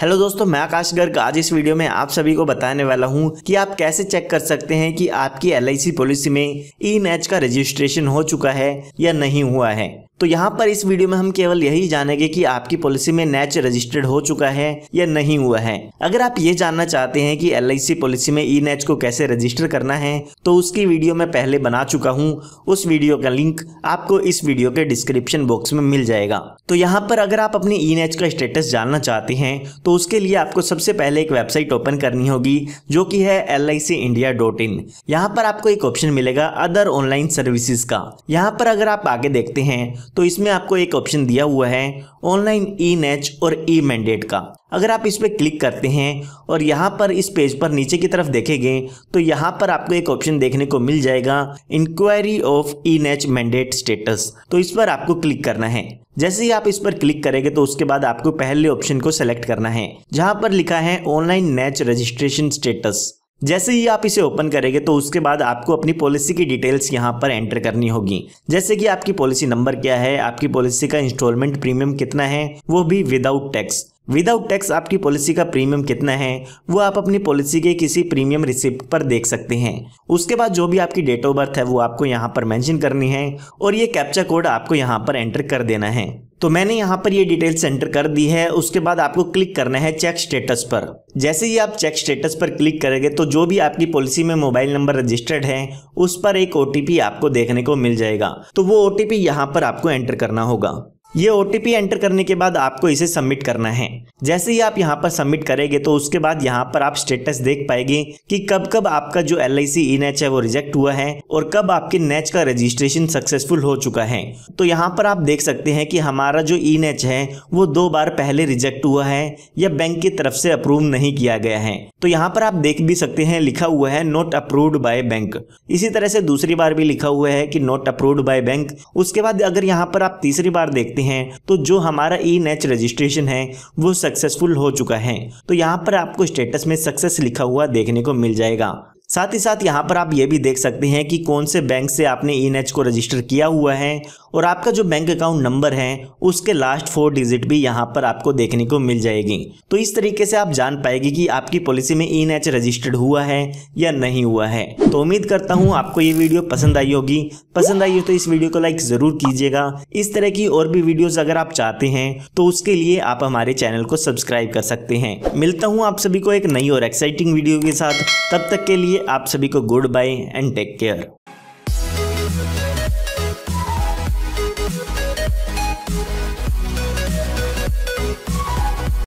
hello दोस्तों मैं आकाश गर्ग आज इस वीडियो में आप सभी को बताने वाला हूं कि आप कैसे चेक कर सकते हैं कि आपकी एल पॉलिसी में ई मैच का रजिस्ट्रेशन हो चुका है या नहीं हुआ है तो यहाँ पर इस वीडियो में हम केवल यही जानेंगे कि आपकी पॉलिसी में नैच रजिस्टर्ड हो चुका है या नहीं हुआ है अगर आप ये जानना चाहते हैं कि एल पॉलिसी में ई नैच को कैसे रजिस्टर करना है तो उसकी वीडियो मैं पहले बना चुका हूँ उस वीडियो का लिंक आपको इस वीडियो के डिस्क्रिप्शन बॉक्स में मिल जाएगा तो यहाँ पर अगर आप अपनी ई नैच का स्टेटस जानना चाहते हैं तो उसके लिए आपको सबसे पहले एक वेबसाइट ओपन करनी होगी जो कि है L I C India dot in यहाँ पर आपको एक ऑप्शन मिलेगा अदर ऑनलाइन सर्विसेज का यहाँ पर अगर आप आगे देखते हैं तो इसमें आपको एक ऑप्शन दिया हुआ है ऑनलाइन ई नेच और ई मैंडेट का अगर आप इस पर क्लिक करते हैं और यहाँ पर इस पेज पर नीचे की तरफ देखेंगे तो यहाँ पर आपको एक ऑप्शन देखने को मिल जाएगा इंक्वायरी ऑफ ई नेच मैंडेट स्टेटस तो इस पर आपको क्लिक करना है जैसे ही आप इस पर क्लिक करेंगे तो उसके बाद आपको पहले ऑप्शन को सिलेक्ट करना है जहाँ पर लिखा है ऑनलाइन नेच रजिस्ट्रेशन स्टेटस जैसे ही आप इसे ओपन करेंगे तो उसके बाद आपको अपनी पॉलिसी की डिटेल्स यहाँ पर एंटर करनी होगी जैसे कि आपकी पॉलिसी नंबर क्या है आपकी पॉलिसी का इंस्टॉलमेंट प्रीमियम कितना है वो भी विदाउट टैक्स विदाउट टैक्स आपकी पॉलिसी का प्रीमियम कितना है वो आप अपनी पॉलिसी के किसी प्रीमियम रिसिप्ट पर देख सकते हैं उसके बाद जो भी आपकी डेट ऑफ बर्थ है वो आपको यहाँ पर मेंशन करनी है और ये कैप्चा कोड आपको यहाँ पर एंटर कर देना है तो मैंने यहाँ पर ये डिटेल्स एंटर कर दी है उसके बाद आपको क्लिक करना है चेक स्टेटस पर जैसे ही आप चेक स्टेटस पर क्लिक करेंगे तो जो भी आपकी पॉलिसी में मोबाइल नंबर रजिस्टर्ड है उस पर एक ओ आपको देखने को मिल जाएगा तो वो ओ टी यहाँ पर आपको एंटर करना होगा ये ओ एंटर करने के बाद आपको इसे सबमिट करना है जैसे ही आप यहाँ पर सबमिट करेंगे तो उसके बाद यहाँ पर आप स्टेटस देख पाएंगे कि कब कब आपका जो एल आई सी नेच है वो रिजेक्ट हुआ है और कब आपके नेच का रजिस्ट्रेशन सक्सेसफुल हो चुका है तो यहाँ पर आप देख सकते हैं कि हमारा जो ई e नेच है वो दो बार पहले रिजेक्ट हुआ है या बैंक की तरफ से अप्रूव नहीं किया गया है तो यहाँ पर आप देख भी सकते हैं लिखा हुआ है नोट अप्रूव्ड बाय बैंक इसी तरह से दूसरी बार भी लिखा हुआ है कि नोट अप्रूव्ड बाय बैंक उसके बाद अगर यहाँ पर आप तीसरी बार देखते हैं हैं तो जो हमारा ई नेच रजिस्ट्रेशन है वो सक्सेसफुल हो चुका है तो यहाँ पर आपको स्टेटस में सक्सेस लिखा हुआ देखने को मिल जाएगा साथ ही साथ यहाँ पर आप ये भी देख सकते हैं कि कौन से बैंक से आपने इन e को रजिस्टर किया हुआ है और आपका जो बैंक अकाउंट नंबर है उसके लास्ट फोर डिजिट भी यहाँ पर आपको देखने को मिल जाएगी तो इस तरीके से आप जान पाएगी कि आपकी पॉलिसी में इन e रजिस्टर्ड हुआ है या नहीं हुआ है तो उम्मीद करता हूँ आपको ये वीडियो पसंद आई होगी पसंद आई हो तो इस वीडियो को लाइक ज़रूर कीजिएगा इस तरह की और भी वीडियो अगर आप चाहते हैं तो उसके लिए आप हमारे चैनल को सब्सक्राइब कर सकते हैं मिलता हूँ आप सभी को एक नई और एक्साइटिंग वीडियो के साथ तब तक के लिए लिए आप सभी को good bye and take care